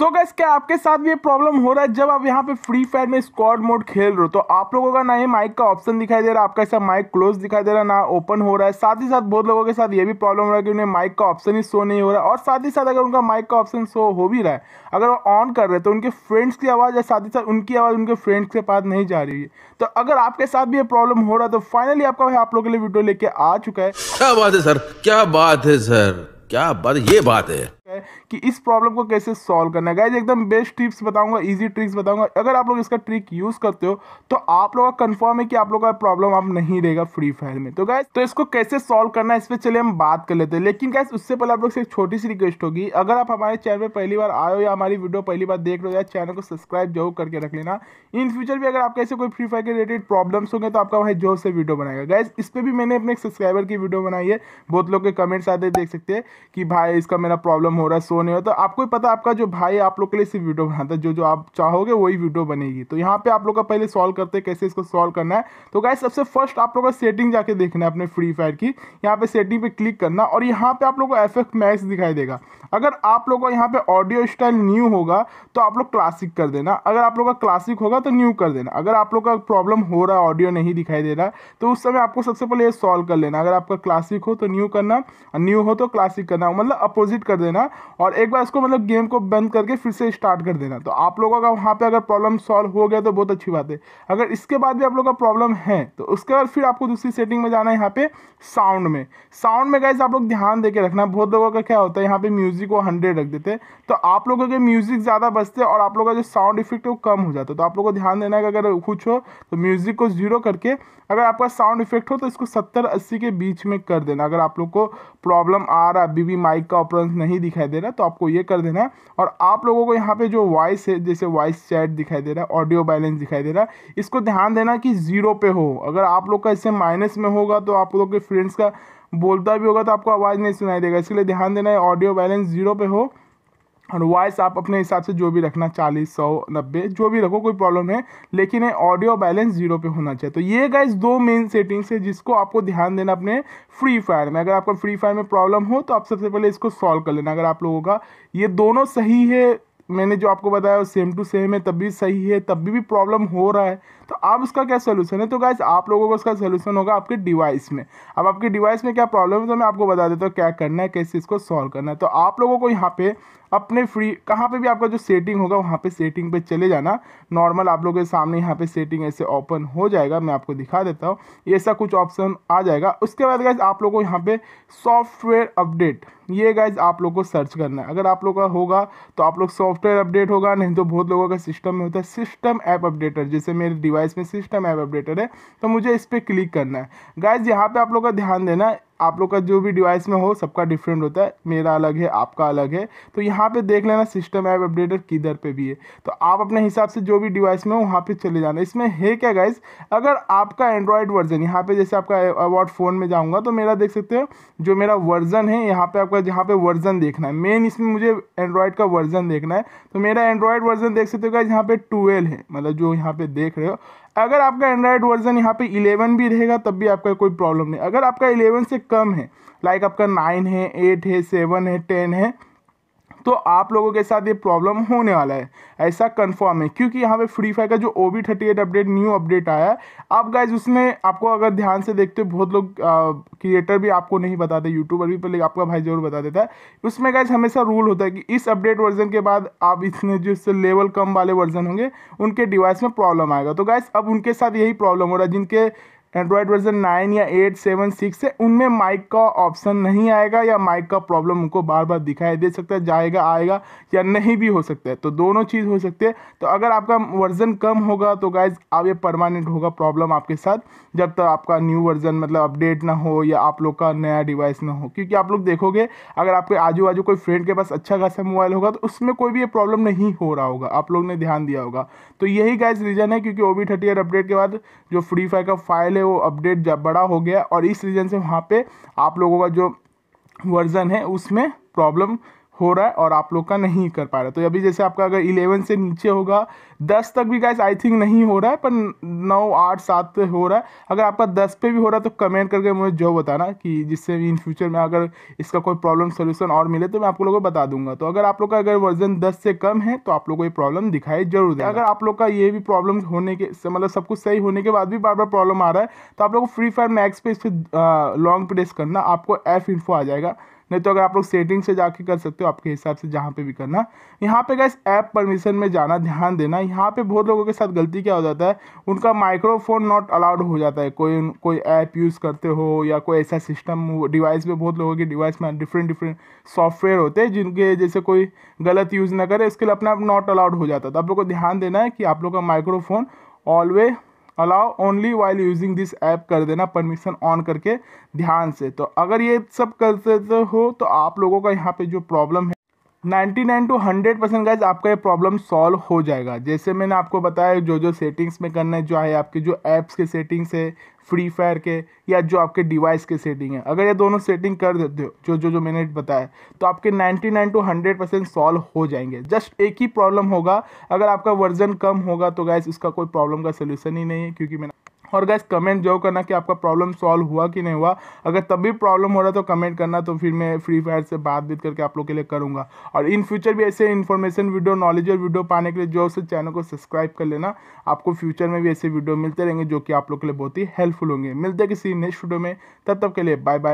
सो so gas क्या आपके साथ भी ये प्रॉब्लम हो रहा है जब आप यहाँ पे फ्री फायर में स्क्वाड मोड खेल रहे हो तो आप लोगों का ना ही माइक का ऑप्शन दिखाई दे रहा है आपका ऐसा माइक क्लोज दिखाई दे रहा ना ओपन हो रहा है साथ ही साथ बहुत लोगों के साथ ये भी प्रॉब्लम हो रहा है कि उन्हें माइक का ऑप्शन ही शो नहीं हो रहा है और साथ ही साथ अगर उनका माइक का ऑप्शन शो हो भी रहा है अगर वो ऑन कर रहे तो उनके फ्रेंड्स की आवाज़ या साथ ही साथ उनकी आवाज़ उनके फ्रेंड्स के पास नहीं जा रही है तो अगर आपके साथ भी ये प्रॉब्लम हो रहा है तो फाइनली आपका भाई आप लोग के लिए वीडियो लेके आ चुका है क्या बात है सर क्या बात है सर क्या बात ये बात है है कि इस प्रॉब्लम को कैसे सॉल्व करना है गाइज एकदम बेस्ट टिप्स बताऊंगा इजी ट्रिक्स बताऊंगा अगर आप लोग इसका ट्रिक यूज़ करते हो तो आप लोग का कन्फर्म है कि आप लोग का प्रॉब्लम आप नहीं रहेगा फ्री फायर में तो गाइज तो इसको कैसे सॉल्व करना है इस पर चले हम बात कर लेते हैं लेकिन गाइज उससे पहले आप लोग से एक छोटी सी रिक्वेस्ट होगी अगर आप हमारे चैनल पर पहली बार आयो या हमारी वीडियो पहली बार देख रहे हो या चैनल को सब्सक्राइब जरूर करके रख लेना इन फ्यूचर भी अगर आपके ऐसे कोई फ्री फायर के रिलेटेड प्रॉब्लम्स होंगे तो आपका भाई जोर से वीडियो बनाएगा गाइज इस पर भी मैंने अपने सब्सक्राइबर की वीडियो बनाई है बहुत लोग के कमेंट्स आते देख सकते हैं कि भाई इसका मेरा प्रॉब्लम हो मेरा शो नहीं होता आपको ही पता आपका जो भाई आप लोग के लिए सिर्फ वीडियो बनाता है जो जो आप चाहोगे वही वीडियो बनेगी तो यहाँ पे आप लोग का पहले सॉल्व करते हैं कैसे इसको सॉल्व करना है तो गाय सबसे फर्स्ट आप लोग का सेटिंग जाके देखना है अपने फ्री फायर की यहाँ पे सेटिंग पे क्लिक करना और यहाँ पे आप लोग को एफ मैक्स दिखाई देगा अगर आप लोग का यहाँ पे ऑडियो स्टाइल न्यू होगा तो आप लोग क्लासिक कर देना अगर आप लोग का क्लासिक होगा तो न्यू कर देना अगर आप लोग का प्रॉब्लम हो रहा है ऑडियो नहीं दिखाई दे रहा है तो उस समय आपको सबसे पहले ये सॉल्व कर लेना अगर आपका क्लासिक हो तो न्यू करना न्यू हो तो क्लासिक करना मतलब अपोजिट कर देना और एक बार इसको मतलब गेम को बंद करके फिर से स्टार्ट कर देना तो आप लोगों का वहाँ पे अगर प्रॉब्लम सॉल्व हो गया तो बहुत अच्छी बात है अगर इसके बाद भी आप लोग का प्रॉब्लम है तो उसके बाद फिर आपको दूसरी सेटिंग में जाना है यहाँ पे साउंड में साउंड में गाइज आप लोग ध्यान दे के रखना बहुत लोगों का क्या होता है यहाँ पर म्यूजिक को हंड्रेड रख देते तो आप लोगों के म्यूजिक ज़्यादा बचते और आप लोगों का जो साउंड इफेक्ट है वो कम हो जाता तो आप लोग को ध्यान देना है अगर कुछ हो तो म्यूजिक को जीरो करके अगर आपका साउंड इफेक्ट हो तो इसको सत्तर अस्सी के बीच में कर देना अगर आप लोग को प्रॉब्लम आ रहा अभी भी माइक का ऑपरेंस नहीं दिखा दिखाई दे रहा है तो आपको ये कर देना है और आप लोगों को यहाँ पे जो वॉइस है जैसे वॉइस चैट दिखाई दे रहा है ऑडियो बैलेंस दिखाई दे रहा है इसको ध्यान देना कि जीरो पे हो अगर आप लोग का इससे माइनस में होगा तो आप लोग के फ्रेंड्स का बोलता भी होगा तो आपको आवाज़ नहीं सुनाई देगा इसके लिए ध्यान देना है ऑडियो बैलेंस जीरो पे हो और वॉइस आप अपने हिसाब से जो भी रखना चालीस सौ नब्बे जो भी रखो कोई प्रॉब्लम है लेकिन ये ऑडियो बैलेंस जीरो पे होना चाहिए तो ये गाइज दो मेन सेटिंग्स है जिसको आपको ध्यान देना अपने फ्री फायर में अगर आपको फ्री फायर में प्रॉब्लम हो तो आप सबसे पहले इसको सॉल्व कर लेना अगर आप लोगों का ये दोनों सही है मैंने जो आपको बताया वो सेम टू सेम है तब भी सही है तब भी, भी प्रॉब्लम हो रहा है तो अब उसका क्या सोल्यूशन है तो गाइज आप लोगों को उसका सोल्यूशन होगा आपके डिवाइस में अब आपके डिवाइस में क्या प्रॉब्लम है तो मैं आपको बता देता हूँ क्या करना है कैसे इसको सॉल्व करना है तो आप लोगों को यहाँ पे अपने फ्री कहाँ पे भी आपका जो सेटिंग होगा वहाँ पे सेटिंग पे चले जाना नॉर्मल आप लोगों के सामने यहाँ पे सेटिंग ऐसे ओपन हो जाएगा मैं आपको दिखा देता हूँ ऐसा कुछ ऑप्शन आ जाएगा उसके बाद गाइज आप लोगों को यहाँ पे सॉफ्टवेयर अपडेट ये गाइज आप लोग को सर्च करना है अगर आप लोग का होगा तो आप लोग सॉफ्टवेयर अपडेट होगा नहीं तो बहुत लोगों का सिस्टम में होता है सिस्टम ऐप अपडेटर जैसे मेरे डिवाइस डिवाइस में सिस्टम ऐप अपडेटेड है तो मुझे इस पर क्लिक करना है गाइज यहाँ पर आप लोग का ध्यान देना आप लोग का जो भी डिवाइस में हो सबका डिफरेंट होता है मेरा अलग है आपका अलग है तो यहाँ पे देख लेना सिस्टम ऐप अपडेटर किधर पे भी है तो आप अपने हिसाब से जो भी डिवाइस में हो वहाँ पे चले जाना इसमें है क्या गाइज अगर आपका एंड्रॉयड वर्जन यहाँ पे जैसे आपका अवार्ड फ़ोन में जाऊँगा तो मेरा देख सकते हो जो मेरा वर्जन है यहाँ पर आपका जहाँ पर वर्जन देखना है मेन इसमें मुझे एंड्रॉयड का वर्जन देखना है तो मेरा एंड्रॉयड वर्जन देख सकते हो गाइज यहाँ पर ट्वेल्व है मतलब जो यहाँ पे देख रहे हो अगर आपका एंड्रॉयड वर्जन यहाँ पे 11 भी रहेगा तब भी आपका कोई प्रॉब्लम नहीं अगर आपका 11 से कम है लाइक आपका 9 है 8 है 7 है 10 है तो आप लोगों के साथ ये प्रॉब्लम होने वाला है ऐसा कंफर्म है क्योंकि यहाँ पे फ्री फायर का जो O B thirty eight update new update आया है आप गाइज उसमें आपको अगर ध्यान से देखते हो बहुत लोग क्रिएटर भी आपको नहीं बताते यूट्यूबर भी पहले आपका भाई जरूर बता देता है उसमें गाइज हमेशा रूल होता है कि इस अपडेट वर्जन के बाद आप इसमें जो इससे लेवल कम वाले वर्जन होंगे उनके डिवाइस में प्रॉब्लम आएगा तो गाइज अब उनके साथ यही प्रॉब्लम हो रहा है जिनके एंड्रॉयड वर्जन नाइन या एट सेवन सिक्स है उनमें माइक का ऑप्शन नहीं आएगा या माइक का प्रॉब्लम उनको बार बार दिखाई दे सकता है जाएगा आएगा या नहीं भी हो सकता है तो दोनों चीज़ हो सकते हैं तो अगर आपका वर्जन कम होगा तो गाइज अब ये परमानेंट होगा प्रॉब्लम आपके साथ जब तक आपका न्यू वर्जन मतलब अपडेट ना हो या आप लोग का नया डिवाइस ना हो क्योंकि आप लोग देखोगे अगर आपके आजू बाजू कोई फ्रेंड के पास अच्छा खासा मोबाइल होगा तो उसमें कोई भी ये प्रॉब्लम नहीं हो रहा होगा आप लोग ने ध्यान दिया होगा तो यही गाइज रीज़न है क्योंकि ओ बी थर्टी अपडेट के बाद जो फ्री फायर का फाइल है इसलिए वो अपडेट बड़ा हो गया और इस रीज़न से वहाँ पे आप लोगों का जो वर्ज़न है उसमें प्रॉब्लम हो रहा है और आप लोग का नहीं कर पा रहा तो अभी जैसे आपका अगर इलेवन से नीचे होगा दस तक भी गाइस आई थिंक नहीं हो रहा है पर नौ आठ सात हो रहा है अगर आपका दस पे भी हो रहा है तो कमेंट करके मुझे जो बताना कि जिससे इन फ्यूचर में अगर इसका कोई प्रॉब्लम सोल्यूशन और मिले तो मैं आप लोगों को बता दूंगा तो अगर आप लोग का अगर वर्जन दस से कम है तो आप लोग को ये प्रॉब्लम दिखाई जरूर दे अगर आप लोग का ये भी प्रॉब्लम होने के मतलब सब कुछ सही होने के बाद भी बार बार प्रॉब्लम आ रहा है तो आप लोग को फ्री फायर मैक्स पे इस पर लॉन्ग प्रेस करना आपको एफ इन्फो आ जाएगा नहीं तो अगर आप लोग सेटिंग से जाके कर सकते हो आपके हिसाब से जहाँ पे भी करना यहाँ पे गैस ऐप परमिशन में जाना ध्यान देना यहाँ पे बहुत लोगों के साथ गलती क्या हो जाता है उनका माइक्रोफोन नॉट अलाउड हो जाता है कोई कोई ऐप यूज़ करते हो या कोई ऐसा सिस्टम डिवाइस में बहुत लोगों के डिवाइस में डिफरेंट डिफरेंट सॉफ्टवेयर होते हैं जिनके जैसे कोई गलत यूज़ ना करे इसके लिए अपना नॉट अलाउड हो जाता है तो आप लोग को ध्यान देना है कि आप लोग का microphone always allow only while using this app कर देना परमिशन ऑन करके ध्यान से तो अगर ये सब करते हो तो आप लोगों का यहाँ पे जो प्रॉब्लम है ninety nine to hundred percent guys आपका ये प्रॉब्लम सॉल्व हो जाएगा जैसे मैंने आपको बताया जो जो सेटिंग्स में करना है जो है आपके जो ऐप्स के सेटिंग्स है फ्री फायर के या जो आपके डिवाइस के सेटिंग है अगर ये दोनों सेटिंग कर देते हो जो जो जो मैंने बताया तो आपके ninety nine to hundred percent solve हो जाएंगे जस्ट एक ही प्रॉब्लम होगा अगर आपका वर्जन कम होगा तो गाइज इसका कोई प्रॉब्लम का सोल्यूशन ही नहीं है क्योंकि मैंने और गैस कमेंट जो करना कि आपका प्रॉब्लम सॉल्व हुआ कि नहीं हुआ अगर तब भी प्रॉब्लम हो रहा तो कमेंट करना तो फिर मैं फ्री फायर से बात बीत करके आप लोग के लिए करूँगा और इन फ्यूचर भी ऐसे इन्फॉर्मेशन वीडियो नॉलेज और वीडियो पाने के लिए जो से चैनल को सब्सक्राइब कर लेना आपको फ्यूचर में भी ऐसे वीडियो मिलते रहेंगे जो कि आप लोग के लिए बहुत ही हेल्पफुल होंगे मिलते किसी नेक्स्ट वीडियो में तब तक के लिए बाय बाय